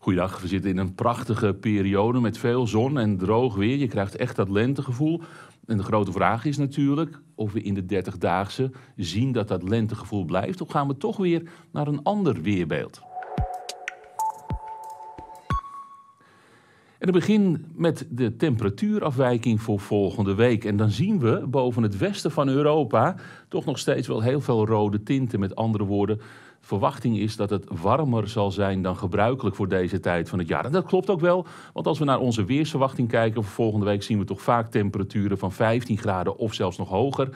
Goeiedag, we zitten in een prachtige periode met veel zon en droog weer. Je krijgt echt dat lentegevoel. En de grote vraag is natuurlijk of we in de 30-daagse zien dat dat lentegevoel blijft. Of gaan we toch weer naar een ander weerbeeld? En dan begin met de temperatuurafwijking voor volgende week. En dan zien we boven het westen van Europa toch nog steeds wel heel veel rode tinten. Met andere woorden, verwachting is dat het warmer zal zijn dan gebruikelijk voor deze tijd van het jaar. En dat klopt ook wel, want als we naar onze weersverwachting kijken voor volgende week, zien we toch vaak temperaturen van 15 graden of zelfs nog hoger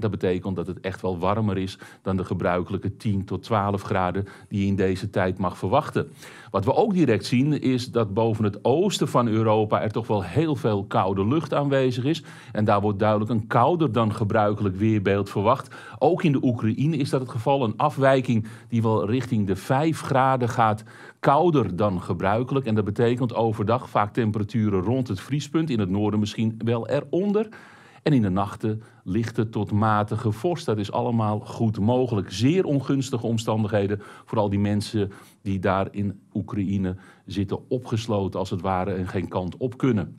dat betekent dat het echt wel warmer is dan de gebruikelijke 10 tot 12 graden die je in deze tijd mag verwachten. Wat we ook direct zien is dat boven het oosten van Europa er toch wel heel veel koude lucht aanwezig is. En daar wordt duidelijk een kouder dan gebruikelijk weerbeeld verwacht. Ook in de Oekraïne is dat het geval. Een afwijking die wel richting de 5 graden gaat kouder dan gebruikelijk. En dat betekent overdag vaak temperaturen rond het vriespunt, in het noorden misschien wel eronder. En in de nachten lichte tot matige vorst. Dat is allemaal goed mogelijk. Zeer ongunstige omstandigheden voor al die mensen die daar in Oekraïne zitten opgesloten, als het ware, en geen kant op kunnen.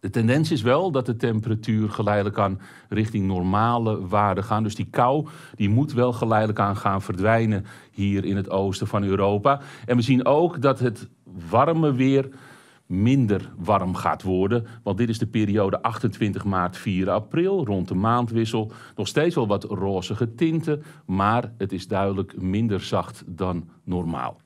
De tendens is wel dat de temperatuur geleidelijk aan richting normale waarden gaat. Dus die kou die moet wel geleidelijk aan gaan verdwijnen hier in het oosten van Europa. En we zien ook dat het warme weer minder warm gaat worden. Want dit is de periode 28 maart 4 april, rond de maandwissel. Nog steeds wel wat rozige tinten, maar het is duidelijk minder zacht dan normaal.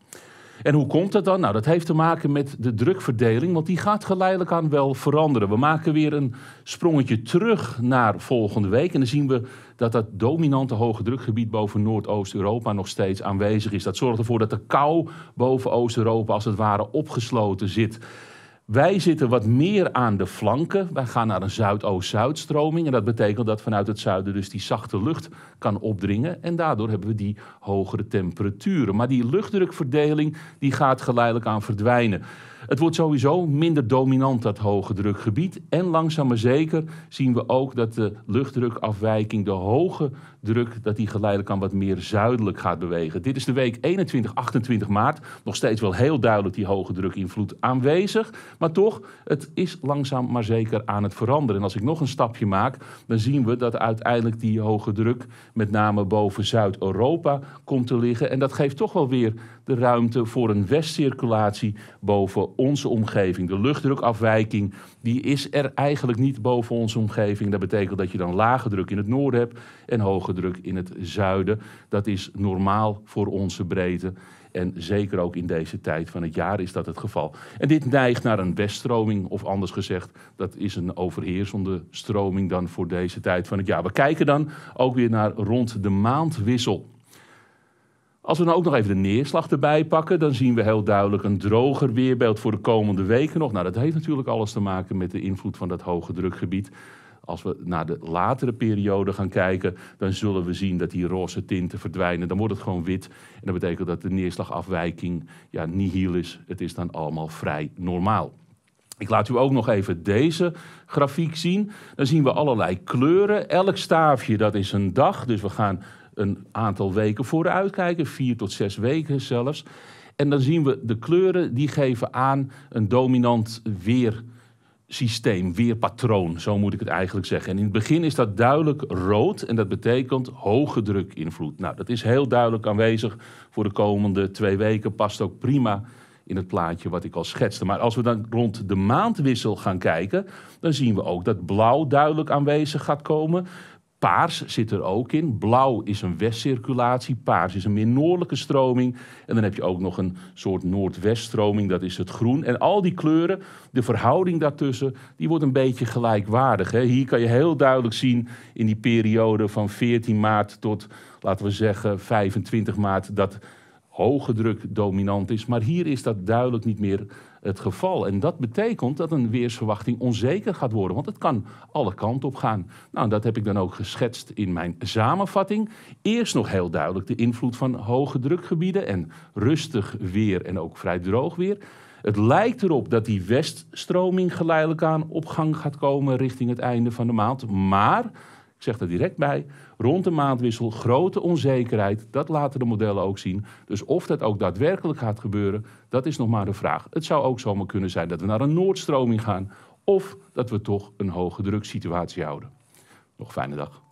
En hoe komt dat dan? Nou, dat heeft te maken met de drukverdeling, want die gaat geleidelijk aan wel veranderen. We maken weer een sprongetje terug naar volgende week. En dan zien we dat dat dominante hoge drukgebied boven Noordoost-Europa nog steeds aanwezig is. Dat zorgt ervoor dat de kou boven Oost-Europa als het ware opgesloten zit. Wij zitten wat meer aan de flanken. Wij gaan naar een zuidoost-zuidstroming. En dat betekent dat vanuit het zuiden dus die zachte lucht kan opdringen. En daardoor hebben we die hogere temperaturen. Maar die luchtdrukverdeling die gaat geleidelijk aan verdwijnen. Het wordt sowieso minder dominant, dat hoge drukgebied. En langzaam maar zeker zien we ook dat de luchtdrukafwijking, de hoge druk, dat die geleidelijk aan wat meer zuidelijk gaat bewegen. Dit is de week 21, 28 maart. Nog steeds wel heel duidelijk die hoge drukinvloed aanwezig. Maar toch, het is langzaam maar zeker aan het veranderen. En als ik nog een stapje maak, dan zien we dat uiteindelijk die hoge druk, met name boven Zuid-Europa, komt te liggen. En dat geeft toch wel weer de ruimte voor een westcirculatie boven onze omgeving. De luchtdrukafwijking die is er eigenlijk niet boven onze omgeving. Dat betekent dat je dan lage druk in het noorden hebt en hoge druk in het zuiden. Dat is normaal voor onze breedte. En zeker ook in deze tijd van het jaar is dat het geval. En dit neigt naar een weststroming, of anders gezegd, dat is een overheersende stroming dan voor deze tijd van het jaar. We kijken dan ook weer naar rond de maandwissel. Als we nou ook nog even de neerslag erbij pakken, dan zien we heel duidelijk een droger weerbeeld voor de komende weken nog. Nou, dat heeft natuurlijk alles te maken met de invloed van dat hoge drukgebied. Als we naar de latere periode gaan kijken, dan zullen we zien dat die roze tinten verdwijnen. Dan wordt het gewoon wit. En dat betekent dat de neerslagafwijking ja, nihil is. Het is dan allemaal vrij normaal. Ik laat u ook nog even deze grafiek zien. Dan zien we allerlei kleuren. Elk staafje, dat is een dag. Dus we gaan een aantal weken vooruit kijken, vier tot zes weken zelfs. En dan zien we de kleuren die geven aan een dominant weersysteem, weerpatroon, zo moet ik het eigenlijk zeggen. En in het begin is dat duidelijk rood en dat betekent hoge drukinvloed. Nou, dat is heel duidelijk aanwezig voor de komende twee weken, past ook prima in het plaatje wat ik al schetste. Maar als we dan rond de maandwissel gaan kijken, dan zien we ook dat blauw duidelijk aanwezig gaat komen. Paars zit er ook in. Blauw is een westcirculatie, paars is een meer noordelijke stroming. En dan heb je ook nog een soort noordweststroming, dat is het groen. En al die kleuren, de verhouding daartussen, die wordt een beetje gelijkwaardig. Hè? Hier kan je heel duidelijk zien in die periode van 14 maart tot, laten we zeggen, 25 maart, dat hoge druk dominant is. Maar hier is dat duidelijk niet meer het geval. En dat betekent dat een weersverwachting onzeker gaat worden, want het kan alle kanten op gaan. Nou, dat heb ik dan ook geschetst in mijn samenvatting. Eerst nog heel duidelijk de invloed van hoge drukgebieden en rustig weer en ook vrij droog weer. Het lijkt erop dat die weststroming geleidelijk aan op gang gaat komen richting het einde van de maand. Maar ik zeg er direct bij. Rond de maandwissel grote onzekerheid. Dat laten de modellen ook zien. Dus of dat ook daadwerkelijk gaat gebeuren, dat is nog maar de vraag. Het zou ook zomaar kunnen zijn dat we naar een noordstroming gaan. Of dat we toch een hoge situatie houden. Nog fijne dag.